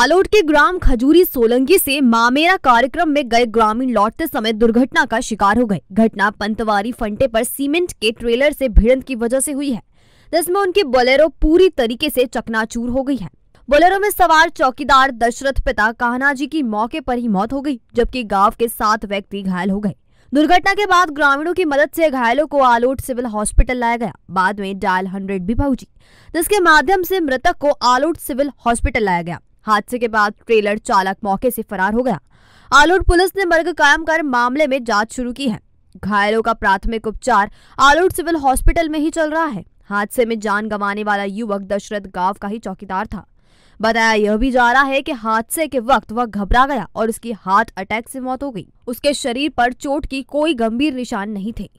आलोट के ग्राम खजूरी सोलंगी से मामेरा कार्यक्रम में गए ग्रामीण लौटते समय दुर्घटना का शिकार हो गए घटना पंतवारी फंटे पर सीमेंट के ट्रेलर से भिड़ंत की वजह से हुई है जिसमें उनकी बोलेरो पूरी तरीके से चकनाचूर हो गई है बोलेरो में सवार चौकीदार दशरथ पिता कान्हा जी की मौके पर ही मौत हो गई जबकि गांव के सात व्यक्ति घायल हो गए दुर्घटना के बाद ग्रामीणों की मदद से घायलों को आलोट सिविल हॉस्पिटल लाया गया बाद में डायल हंड्रेड भी पहुंची जिसके माध्यम से मृतक को आलोट सिविल हॉस्पिटल लाया गया हादसे के बाद ट्रेलर चालक मौके से फरार हो गया आलोट पुलिस ने मर्ग कायम कर मामले में जांच शुरू की है घायलों का प्राथमिक उपचार आलोट सिविल हॉस्पिटल में ही चल रहा है हादसे में जान गंवाने वाला युवक दशरथ गांव का ही चौकीदार था बताया यह भी जा रहा है कि हादसे के वक्त वह घबरा गया और उसकी हार्ट अटैक से मौत हो गई उसके शरीर पर चोट की कोई गंभीर निशान नहीं थे